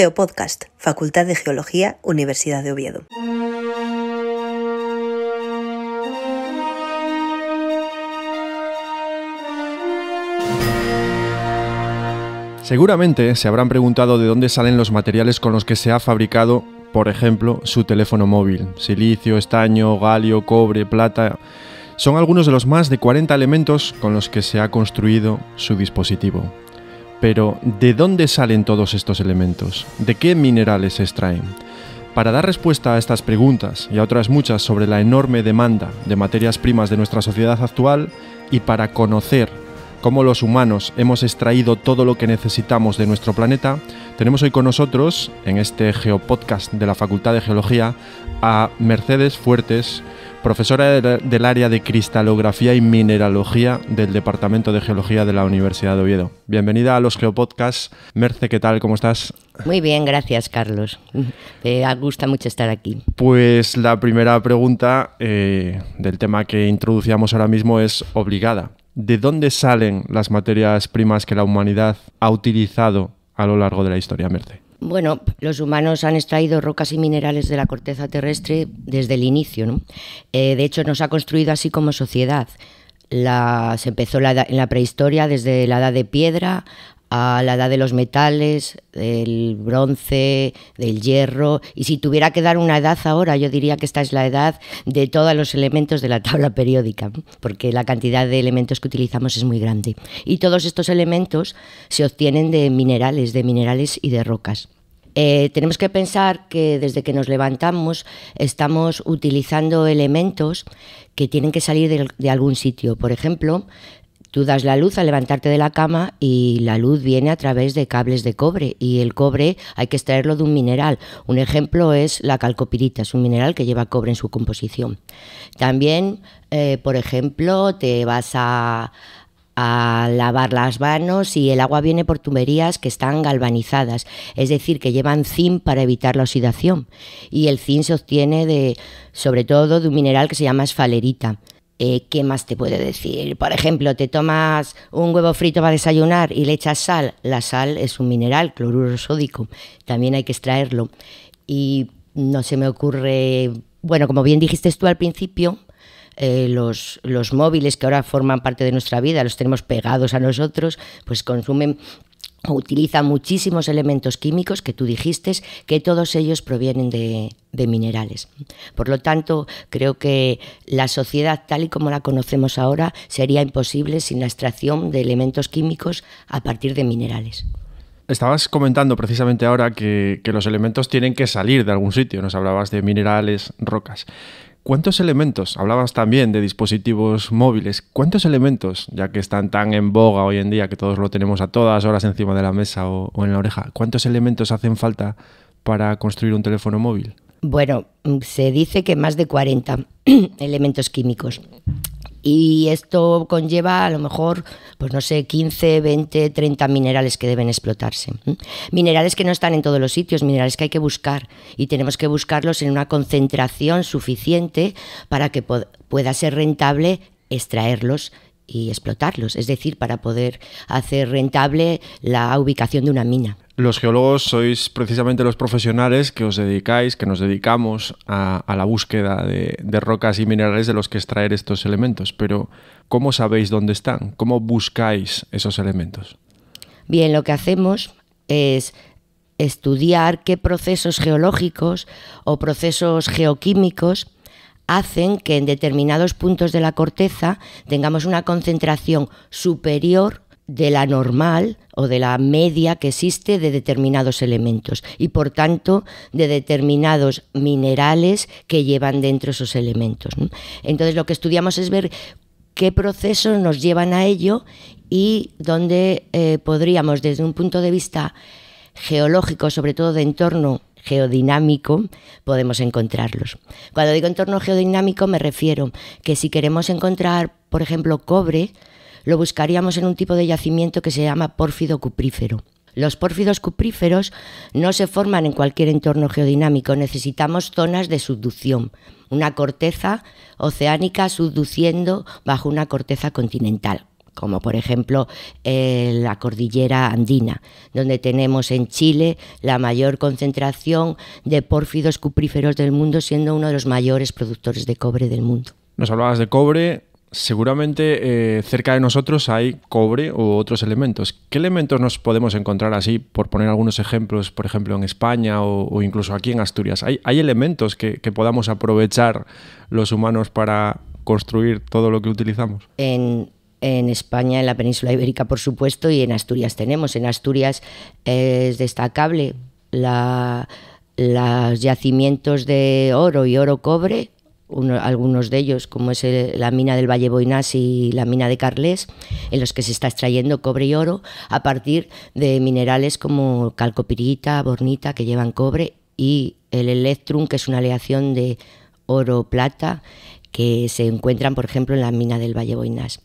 Geopodcast, Facultad de Geología, Universidad de Oviedo. Seguramente se habrán preguntado de dónde salen los materiales con los que se ha fabricado, por ejemplo, su teléfono móvil. Silicio, estaño, galio, cobre, plata. Son algunos de los más de 40 elementos con los que se ha construido su dispositivo. Pero, ¿de dónde salen todos estos elementos? ¿De qué minerales se extraen? Para dar respuesta a estas preguntas y a otras muchas sobre la enorme demanda de materias primas de nuestra sociedad actual y para conocer cómo los humanos hemos extraído todo lo que necesitamos de nuestro planeta, tenemos hoy con nosotros, en este Geopodcast de la Facultad de Geología, a Mercedes Fuertes, profesora del área de cristalografía y mineralogía del Departamento de Geología de la Universidad de Oviedo. Bienvenida a los Geopodcasts. Merce, ¿qué tal? ¿Cómo estás? Muy bien, gracias, Carlos. Me gusta mucho estar aquí. Pues la primera pregunta eh, del tema que introducíamos ahora mismo es obligada. ¿De dónde salen las materias primas que la humanidad ha utilizado a lo largo de la historia, Merce? Bueno, los humanos han extraído rocas y minerales de la corteza terrestre desde el inicio. ¿no? Eh, de hecho, nos ha construido así como sociedad. La, se empezó en la prehistoria desde la edad de piedra a la edad de los metales, del bronce, del hierro, y si tuviera que dar una edad ahora, yo diría que esta es la edad de todos los elementos de la tabla periódica, porque la cantidad de elementos que utilizamos es muy grande. Y todos estos elementos se obtienen de minerales, de minerales y de rocas. Eh, tenemos que pensar que desde que nos levantamos estamos utilizando elementos que tienen que salir de algún sitio. Por ejemplo, Tú das la luz al levantarte de la cama y la luz viene a través de cables de cobre y el cobre hay que extraerlo de un mineral. Un ejemplo es la calcopirita, es un mineral que lleva cobre en su composición. También, eh, por ejemplo, te vas a, lavar las manos y el agua viene por tuberías que están galvanizadas, es decir, que llevan zinc para evitar la oxidación. Y el zinc se obtiene de, sobre todo de un mineral que se llama esfalerita. Eh, ¿qué más te puedo decir? Por ejemplo, te tomas un huevo frito para desayunar y le echas sal. La sal es un mineral, cloruro sódico, también hay que extraerlo. Y no se me ocurre, bueno, como bien dijiste tú al principio, eh, los móviles que ahora forman parte de nuestra vida, los tenemos pegados a nosotros, pues consumen utiliza muchísimos elementos químicos que tú dijiste, que todos ellos provienen de, de, minerales. Por lo tanto, creo que la sociedad tal y como la conocemos ahora sería imposible sin la extracción de elementos químicos a partir de minerales estabas comentando precisamente ahora que, los elementos tienen que salir de algún sitio. Nos hablabas de minerales, rocas. ¿Cuántos elementos? Hablabas también de dispositivos móviles. ¿Cuántos elementos, ya que están tan en boga hoy en día, que todos lo tenemos a todas horas encima de la mesa o, o en la oreja, cuántos elementos hacen falta para construir un teléfono móvil? Bueno, se dice que más de 40 elementos químicos. Y esto conlleva a lo mejor, pues no sé, 15, 20, 30 minerales que deben explotarse. Minerales que no están en todos los sitios, minerales que hay que buscar y tenemos que buscarlos en una concentración suficiente para que pueda ser rentable extraerlos y explotarlos, es decir, para poder hacer rentable la ubicación de una mina. Los geólogos sois precisamente los profesionales que os dedicáis, que nos dedicamos a, la búsqueda de, de, rocas y minerales de los que extraer estos elementos, pero ¿cómo sabéis dónde están? ¿Cómo buscáis esos elementos? Bien, lo que hacemos es estudiar qué procesos geológicos o procesos geoquímicos hacen que en determinados puntos de la corteza tengamos una concentración superior de la normal o de la media que existe de determinados elementos y por tanto de determinados minerales que llevan dentro esos elementos. Entonces lo que estudiamos es ver qué procesos nos llevan a ello y dónde eh, podríamos desde un punto de vista geológico, sobre todo de entorno geodinámico podemos encontrarlos. Cuando digo entorno geodinámico me refiero que si queremos encontrar, por ejemplo, cobre, lo buscaríamos en un tipo de yacimiento que se llama pórfido cuprífero. Los pórfidos cupríferos no se forman en cualquier entorno geodinámico, necesitamos zonas de subducción, una corteza oceánica subduciendo bajo una corteza continental como por ejemplo eh, la cordillera andina, donde tenemos en Chile la mayor concentración de pórfidos cupríferos del mundo, siendo uno de los mayores productores de cobre del mundo. Nos hablabas de cobre, seguramente eh, cerca de nosotros hay cobre u otros elementos. ¿Qué elementos nos podemos encontrar así, por poner algunos ejemplos, por ejemplo, en España o, incluso aquí en Asturias? ¿Hay, elementos que, podamos aprovechar los humanos para construir todo lo que utilizamos? En, en España, en la península ibérica, por supuesto, y en Asturias tenemos. En Asturias es destacable los yacimientos de oro y oro cobre, algunos de ellos, como es la mina del Valle Boinás y la mina de Carles, en los que se está extrayendo cobre y oro a partir de minerales como calcopirita, bornita, que llevan cobre, y el electrum, que es una aleación de oro-plata, que se encuentran, por ejemplo, en la mina del Valle Boinás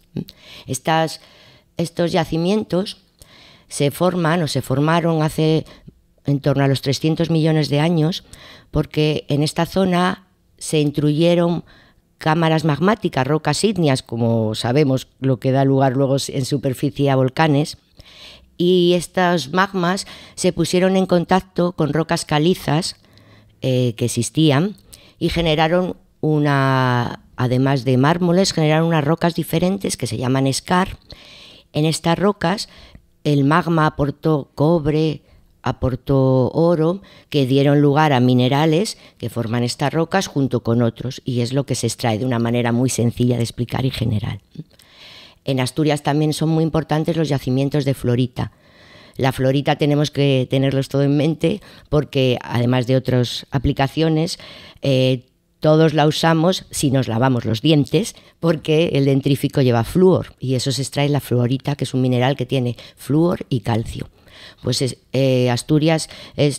estos yacimientos se forman o se formaron hace en torno a los 300 millones de años porque en esta zona se intruyeron cámaras magmáticas, rocas ígneas, como sabemos, lo que da lugar luego en superficie a volcanes, y estos magmas se pusieron en contacto con rocas calizas eh, que existían y generaron una además de mármoles, generaron unas rocas diferentes que se llaman escar. En estas rocas el magma aportó cobre, aportó oro, que dieron lugar a minerales que forman estas rocas junto con otros, y es lo que se extrae de una manera muy sencilla de explicar y general. En Asturias también son muy importantes los yacimientos de florita. La florita tenemos que tenerlos todo en mente porque además de otras aplicaciones, eh, todos la usamos si nos lavamos los dientes porque el dentrífico lleva flúor y eso se extrae la fluorita, que es un mineral que tiene flúor y calcio. Pues eh, Asturias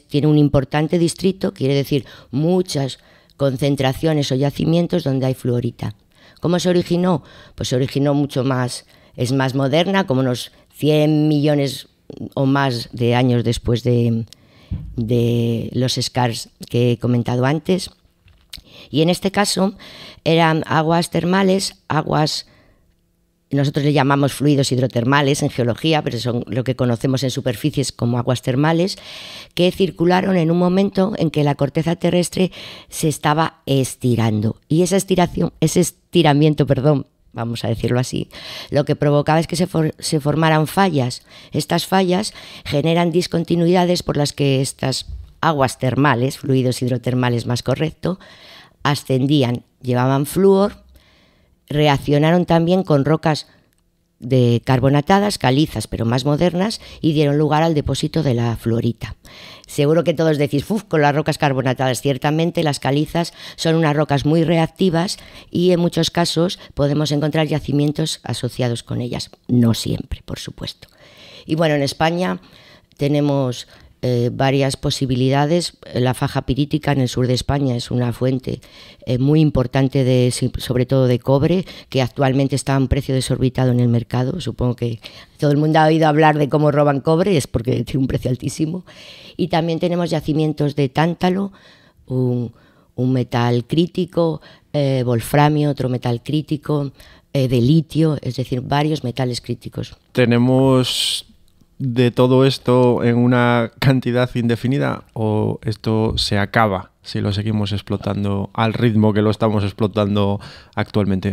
tiene un importante distrito, quiere decir muchas concentraciones o yacimientos donde hay fluorita. ¿Cómo se originó? Pues se originó mucho más, es más moderna, como unos 100 millones o más de años después de, de los SCARs que he comentado antes. Y en este caso eran aguas termales, aguas nosotros le llamamos fluidos hidrotermales en geología, pero son lo que conocemos en superficies como aguas termales, que circularon en un momento en que la corteza terrestre se estaba estirando. Y esa estiración, ese estiramiento, perdón, vamos a decirlo así, lo que provocaba es que se, se formaran fallas. Estas fallas generan discontinuidades por las que estas aguas termales, fluidos hidrotermales más correcto, ascendían, llevaban flúor, reaccionaron también con rocas de carbonatadas, calizas, pero más modernas, y dieron lugar al depósito de la fluorita. Seguro que todos decís, ¡fuf! con las rocas carbonatadas. Ciertamente las calizas son unas rocas muy reactivas y en muchos casos podemos encontrar yacimientos asociados con ellas. No siempre, por supuesto. Y bueno, en España tenemos eh, varias posibilidades. La faja pirítica en el sur de España es una fuente eh, muy importante, de, sobre todo de cobre, que actualmente está a un precio desorbitado en el mercado. Supongo que todo el mundo ha oído hablar de cómo roban cobre, es porque tiene un precio altísimo. Y también tenemos yacimientos de tántalo, un, metal crítico, eh, wolframio, otro metal crítico, eh, de litio, es decir, varios metales críticos. Tenemos de todo esto en una cantidad indefinida o esto se acaba si lo seguimos explotando al ritmo que lo estamos explotando actualmente?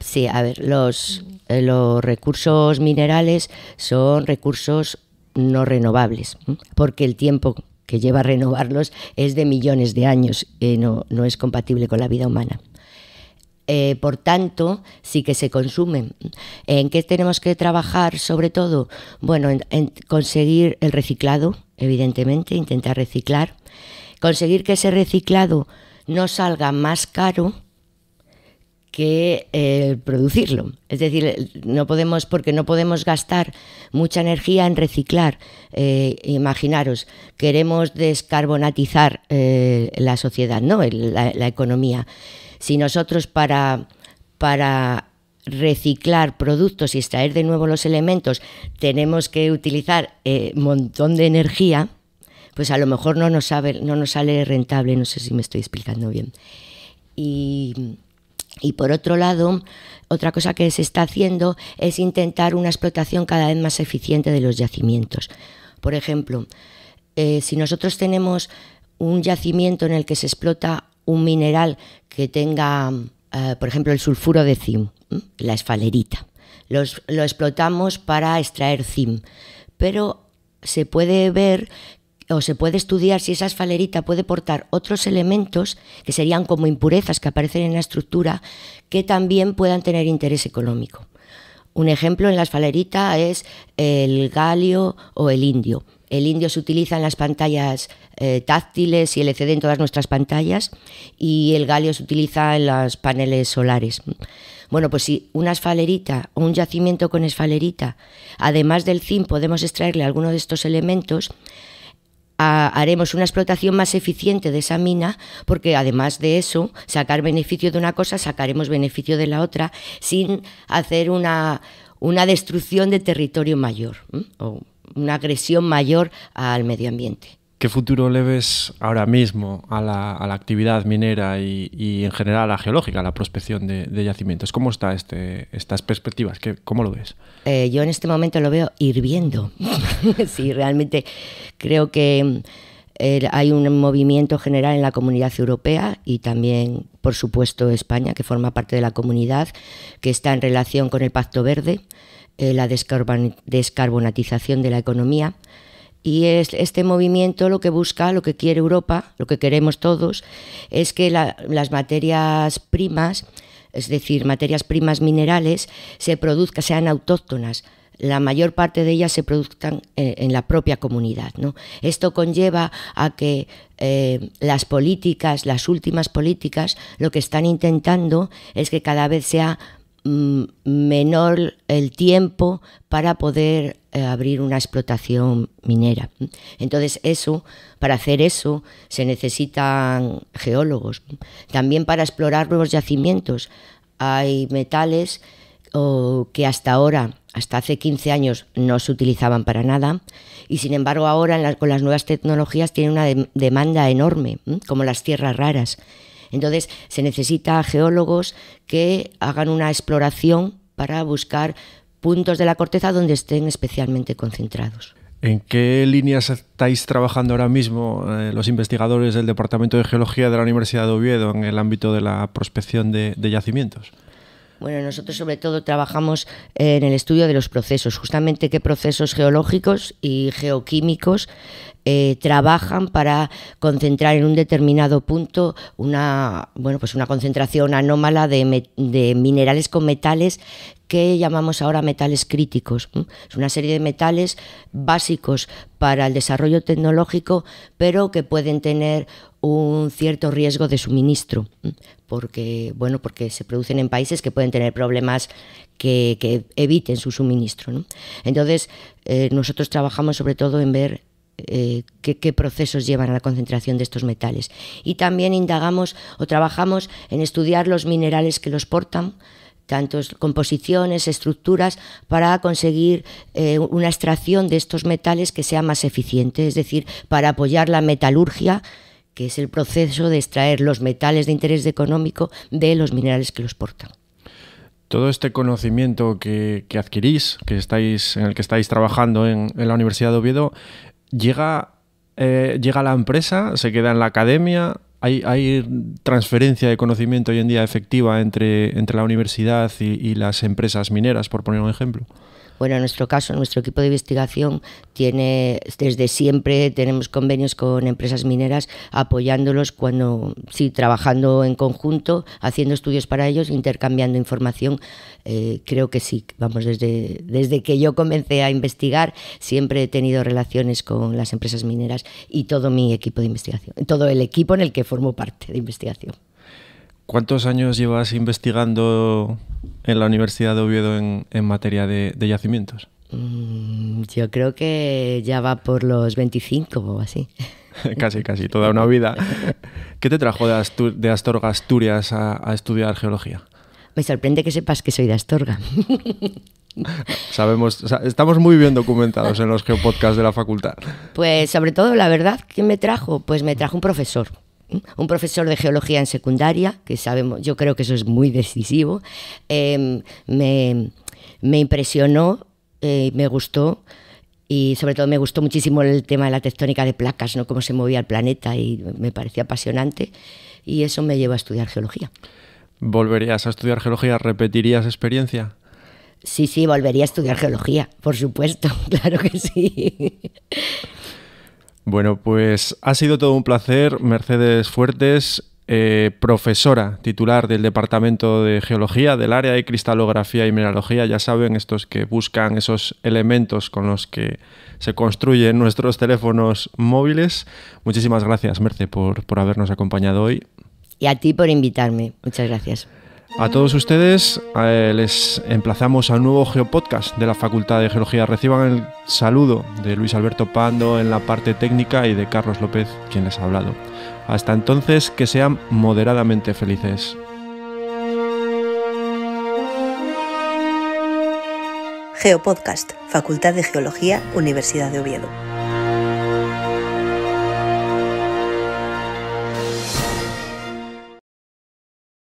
Sí, a ver, los, eh, recursos minerales son recursos no renovables, porque el tiempo que lleva renovarlos es de millones de años, y no es compatible con la vida humana. Eh, por tanto, sí que se consumen. ¿En qué tenemos que trabajar sobre todo? Bueno, en, conseguir el reciclado, evidentemente, intentar reciclar. Conseguir que ese reciclado no salga más caro que eh, producirlo. Es decir, no podemos, porque no podemos gastar mucha energía en reciclar. Eh, imaginaros, queremos descarbonatizar la sociedad, ¿no? la, economía. Si nosotros para, para reciclar productos y extraer de nuevo los elementos tenemos que utilizar un eh, montón de energía, pues a lo mejor no nos, sale rentable, no sé si me estoy explicando bien. Y, por otro lado, otra cosa que se está haciendo es intentar una explotación cada vez más eficiente de los yacimientos. Por ejemplo, eh, si nosotros tenemos un yacimiento en el que se explota un mineral que tenga, eh, por ejemplo, el sulfuro de zinc, la esfalerita. lo explotamos para extraer zinc, pero se puede ver o se puede estudiar si esa esfalerita puede portar otros elementos que serían como impurezas que aparecen en la estructura que también puedan tener interés económico. Un ejemplo en la esfalerita es el galio o el indio. El indio se utiliza en las pantallas eh, táctiles y el LCD en todas nuestras pantallas y el galio se utiliza en los paneles solares. Bueno, pues si una esfalerita o un yacimiento con esfalerita, además del zinc, podemos extraerle alguno de estos elementos, haremos una explotación más eficiente de esa mina, porque además de eso, sacar beneficio de una cosa, sacaremos beneficio de la otra, sin hacer una, destrucción de territorio mayor una agresión mayor al medio ambiente. ¿Qué futuro le ves ahora mismo a la, a la actividad minera y, y, en general a la geológica, a la prospección de, de yacimientos? ¿Cómo está este, estas perspectivas? ¿Cómo lo ves? Eh, yo en este momento lo veo hirviendo. sí, realmente creo que eh, hay un movimiento general en la comunidad europea y también, por supuesto, España, que forma parte de la comunidad, que está en relación con el Pacto Verde eh, la descarbonatización de la economía. Y es este movimiento lo que busca, lo que quiere Europa, lo que queremos todos, es que las materias primas, es decir, materias primas minerales, se produzcan, sean autóctonas. La mayor parte de ellas se produzcan eh, en, la propia comunidad. ¿no? Esto conlleva a que eh, las políticas, las últimas políticas, lo que están intentando es que cada vez sea Mm, menor el tiempo para poder eh, abrir una explotación minera. Entonces, eso, para hacer eso, se necesitan geólogos. También para explorar nuevos yacimientos. Hay metales que hasta ahora, hasta hace 15 años, no se utilizaban para nada. Y sin embargo, ahora con las nuevas tecnologías tiene una demanda enorme, como las tierras raras. Entonces se necesita geólogos que hagan una exploración para buscar puntos de la corteza donde estén especialmente concentrados. ¿En qué líneas estáis trabajando ahora mismo eh, los investigadores del Departamento de Geología de la Universidad de Oviedo en el ámbito de la prospección de yacimientos? Bueno, nosotros sobre todo trabajamos eh, en el estudio de los procesos, justamente qué procesos geológicos y geoquímicos eh, trabajan para concentrar en un determinado punto una, bueno, pues una concentración anómala de, minerales con metales que llamamos ahora metales críticos. Es una serie de metales básicos para el desarrollo tecnológico, pero que pueden tener un cierto riesgo de suministro, porque, bueno, porque se producen en países que pueden tener problemas que, eviten su suministro. Entonces, eh, nosotros trabajamos sobre todo en ver eh, qué, procesos llevan a la concentración de estos metales. Y también indagamos o trabajamos en estudiar los minerales que los portan, tanto composiciones, estructuras, para conseguir eh, una extracción de estos metales que sea más eficiente, es decir, para apoyar la metalurgia, que es el proceso de extraer los metales de interés económico de los minerales que los portan todo este conocimiento que, adquirís, que estáis, en el que estáis trabajando en, la Universidad de Oviedo, llega, eh, llega la empresa, se queda en la academia, hay, hay, transferencia de conocimiento hoy en día efectiva entre, entre la universidad y, y las empresas mineras, por poner un ejemplo. Bueno, en nuestro caso, nuestro equipo de investigación tiene, desde siempre tenemos convenios con empresas mineras apoyándolos cuando, sí, trabajando en conjunto, haciendo estudios para ellos, intercambiando información. Eh, creo que sí, vamos, desde, desde que yo comencé a investigar, siempre he tenido relaciones con las empresas mineras y todo mi equipo de investigación, todo el equipo en el que formo parte de investigación. ¿Cuántos años llevas investigando en la Universidad de Oviedo en, materia de, yacimientos? Mm, yo creo que ya va por los 25 o así. casi, casi, toda una vida. ¿Qué te trajo de, de Astorga, Asturias, a, estudiar geología? Me sorprende que sepas que soy de Astorga. Sabemos, estamos muy bien documentados en los geopodcasts de la facultad. Pues sobre todo, la verdad, ¿qué me trajo? Pues me trajo un profesor un profesor de geología en secundaria, que sabemos, yo creo que eso es muy decisivo, em, me, impresionó, eh, me gustó y sobre todo me gustó muchísimo el tema de la tectónica de placas, ¿no? cómo se movía el planeta y me parecía apasionante y eso me llevó a estudiar geología. ¿Volverías a estudiar geología? ¿Repetirías experiencia? Sí, sí, volvería a estudiar geología, por supuesto, claro que sí. Bueno, pues ha sido todo un placer, Mercedes Fuertes, eh, profesora titular del Departamento de Geología del área de cristalografía y mineralogía. Ya saben, estos que buscan esos elementos con los que se construyen nuestros teléfonos móviles. Muchísimas gracias, Merce, por habernos acompañado hoy. Y a ti por invitarme. Muchas gracias. A todos ustedes eh, les emplazamos a nuevo geopodcast de la Facultad de Geología. Reciban el saludo de Luis Alberto Pando en la parte técnica y de Carlos López, quien les ha hablado. Hasta entonces, que sean moderadamente felices. Geopodcast, Facultad de Geología, Universidad de Oviedo.